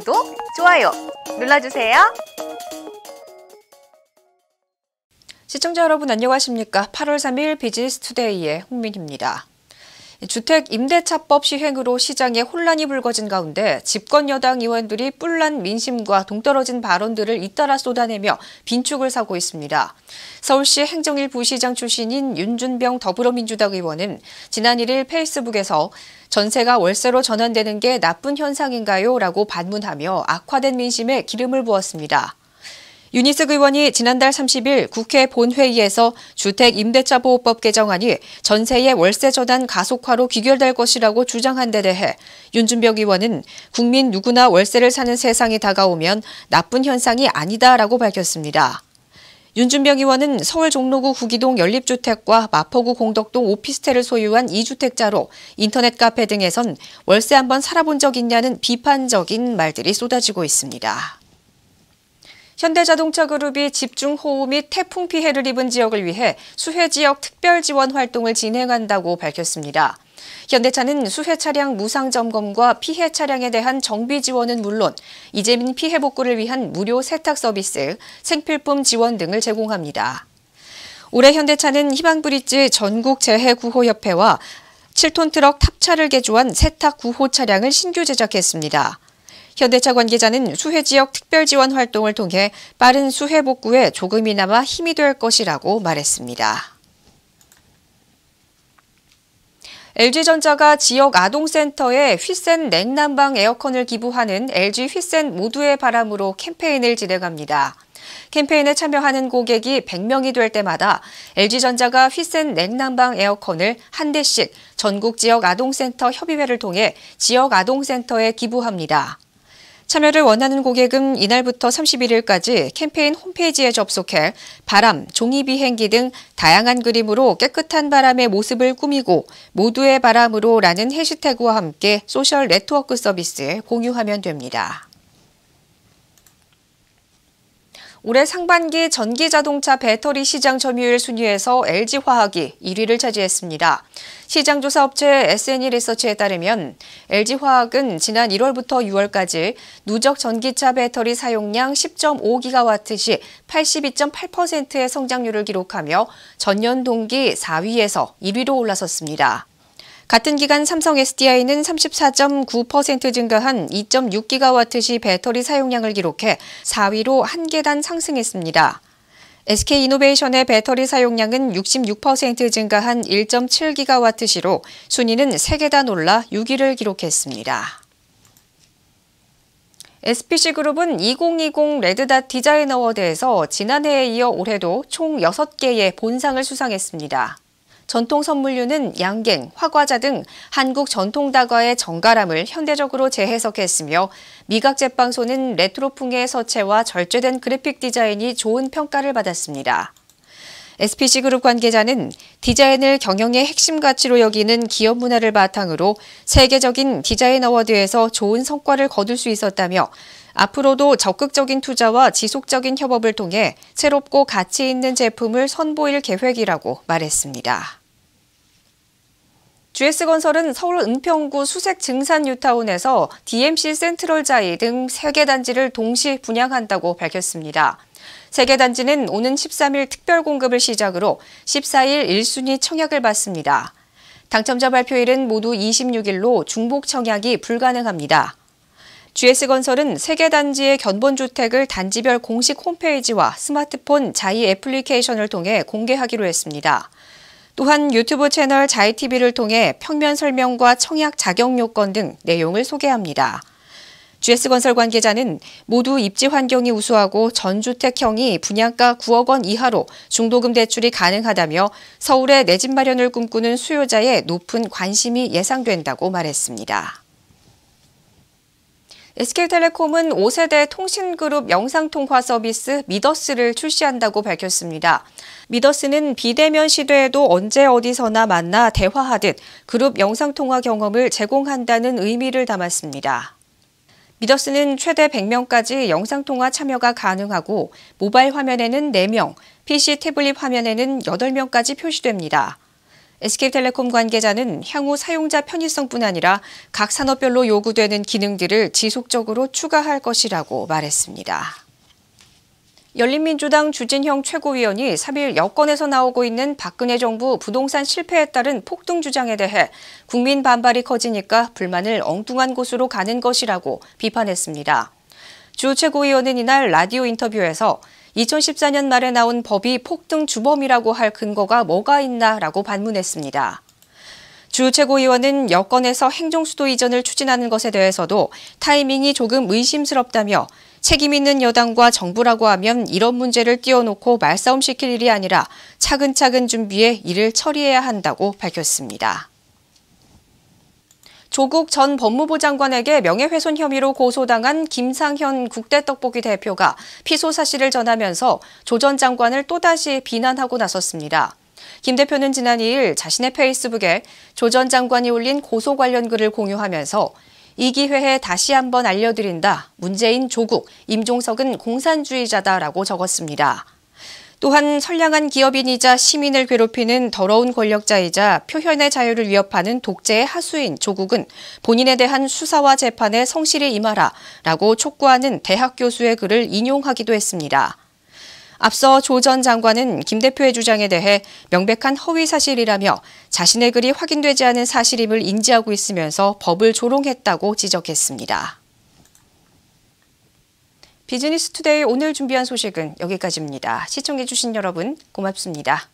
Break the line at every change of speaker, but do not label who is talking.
구독, 좋아요 눌러주세요. 시청자 여러분 안녕하십니까. 8월 3일 비즈니스 투데이의 홍민입니다. 주택 임대차법 시행으로 시장에 혼란이 불거진 가운데 집권 여당 의원들이 뿔난 민심과 동떨어진 발언들을 잇따라 쏟아내며 빈축을 사고 있습니다. 서울시 행정일 부시장 출신인 윤준병 더불어민주당 의원은 지난 1일 페이스북에서 전세가 월세로 전환되는 게 나쁜 현상인가요? 라고 반문하며 악화된 민심에 기름을 부었습니다. 유니스 의원이 지난달 30일 국회 본회의에서 주택임대차보호법 개정안이 전세의 월세 전환 가속화로 귀결될 것이라고 주장한 데 대해 윤준벽 의원은 국민 누구나 월세를 사는 세상이 다가오면 나쁜 현상이 아니다라고 밝혔습니다. 윤준병 의원은 서울 종로구 구기동 연립주택과 마포구 공덕동 오피스텔을 소유한 이주택자로 인터넷 카페 등에선 월세 한번 살아본 적 있냐는 비판적인 말들이 쏟아지고 있습니다. 현대자동차 그룹이 집중호우 및 태풍 피해를 입은 지역을 위해 수해 지역 특별 지원 활동을 진행한다고 밝혔습니다. 현대차는 수해 차량 무상 점검과 피해 차량에 대한 정비 지원은 물론 이재민 피해 복구를 위한 무료 세탁 서비스, 생필품 지원 등을 제공합니다. 올해 현대차는 희망브릿지 전국 재해구호협회와 7톤 트럭 탑차를 개조한 세탁 구호 차량을 신규 제작했습니다. 현대차 관계자는 수해 지역 특별 지원 활동을 통해 빠른 수해 복구에 조금이나마 힘이 될 것이라고 말했습니다. LG전자가 지역 아동센터에 휘센 냉난방 에어컨을 기부하는 LG 휘센 모두의 바람으로 캠페인을 진행합니다. 캠페인에 참여하는 고객이 100명이 될 때마다 LG전자가 휘센 냉난방 에어컨을 한 대씩 전국 지역 아동센터 협의회를 통해 지역 아동센터에 기부합니다. 참여를 원하는 고객은 이날부터 31일까지 캠페인 홈페이지에 접속해 바람, 종이 비행기 등 다양한 그림으로 깨끗한 바람의 모습을 꾸미고 모두의 바람으로라는 해시태그와 함께 소셜 네트워크 서비스에 공유하면 됩니다. 올해 상반기 전기자동차 배터리 시장 점유율 순위에서 LG화학이 1위를 차지했습니다. 시장조사업체 SNE리서치에 따르면 LG화학은 지난 1월부터 6월까지 누적 전기차 배터리 사용량 10.5기가와트시 82.8%의 성장률을 기록하며 전년 동기 4위에서 1위로 올라섰습니다. 같은 기간 삼성 SDI는 34.9% 증가한 2.6기가와트시 배터리 사용량을 기록해 4위로 한 계단 상승했습니다. SK이노베이션의 배터리 사용량은 66% 증가한 1.7기가와트시로 순위는 3계단 올라 6위를 기록했습니다. SPC그룹은 2020 레드닷 디자인 어워드에서 지난해에 이어 올해도 총 6개의 본상을 수상했습니다. 전통 선물류는 양갱, 화과자 등 한국 전통 다과의 정갈함을 현대적으로 재해석했으며 미각 제빵소는 레트로풍의 서체와 절제된 그래픽 디자인이 좋은 평가를 받았습니다. SPC그룹 관계자는 디자인을 경영의 핵심 가치로 여기는 기업 문화를 바탕으로 세계적인 디자인 어워드에서 좋은 성과를 거둘 수 있었다며 앞으로도 적극적인 투자와 지속적인 협업을 통해 새롭고 가치 있는 제품을 선보일 계획이라고 말했습니다. GS건설은 서울 은평구 수색 증산 유타운에서 DMC 센트럴 자이 등 3개 단지를 동시 분양한다고 밝혔습니다. 3개 단지는 오는 13일 특별 공급을 시작으로 14일 1순위 청약을 받습니다. 당첨자 발표일은 모두 26일로 중복 청약이 불가능합니다. GS건설은 3개 단지의 견본주택을 단지별 공식 홈페이지와 스마트폰 자이 애플리케이션을 통해 공개하기로 했습니다. 또한 유튜브 채널 자이TV를 통해 평면 설명과 청약 자격 요건 등 내용을 소개합니다. GS건설 관계자는 모두 입지 환경이 우수하고 전주택형이 분양가 9억 원 이하로 중도금 대출이 가능하다며 서울의 내 집 마련을 꿈꾸는 수요자의 높은 관심이 예상된다고 말했습니다. SK텔레콤은 5세대 통신그룹 영상통화 서비스 미더스를 출시한다고 밝혔습니다. 미더스는 비대면 시대에도 언제 어디서나 만나 대화하듯 그룹 영상통화 경험을 제공한다는 의미를 담았습니다. 미더스는 최대 100명까지 영상통화 참여가 가능하고 모바일 화면에는 4명, PC 태블릿 화면에는 8명까지 표시됩니다. SK텔레콤 관계자는 향후 사용자 편의성뿐 아니라 각 산업별로 요구되는 기능들을 지속적으로 추가할 것이라고 말했습니다. 열린민주당 주진형 최고위원이 3일 여권에서 나오고 있는 박근혜 정부 부동산 실패에 따른 폭등 주장에 대해 국민 반발이 커지니까 불만을 엉뚱한 곳으로 가는 것이라고 비판했습니다. 주 최고위원은 이날 라디오 인터뷰에서 2014년 말에 나온 법이 폭등 주범이라고 할 근거가 뭐가 있나라고 반문했습니다. 주 최고위원은 여권에서 행정수도 이전을 추진하는 것에 대해서도 타이밍이 조금 의심스럽다며 책임 있는 여당과 정부라고 하면 이런 문제를 띄워놓고 말싸움시킬 일이 아니라 차근차근 준비해 이를 처리해야 한다고 밝혔습니다. 조국 전 법무부 장관에게 명예훼손 혐의로 고소당한 김상현 국대떡볶이 대표가 피소 사실을 전하면서 조 전 장관을 또다시 비난하고 나섰습니다. 김 대표는 지난 2일 자신의 페이스북에 조 전 장관이 올린 고소 관련 글을 공유하면서 이 기회에 다시 한번 알려드린다. 문재인, 조국, 임종석은 공산주의자다라고 적었습니다. 또한 선량한 기업인이자 시민을 괴롭히는 더러운 권력자이자 표현의 자유를 위협하는 독재의 하수인 조국은 본인에 대한 수사와 재판에 성실히 임하라 라고 촉구하는 대학 교수의 글을 인용하기도 했습니다. 앞서 조 전 장관은 김 대표의 주장에 대해 명백한 허위 사실이라며 자신의 글이 확인되지 않은 사실임을 인지하고 있으면서 법을 조롱했다고 지적했습니다. 비즈니스 투데이 오늘 준비한 소식은 여기까지입니다. 시청해주신 여러분 고맙습니다.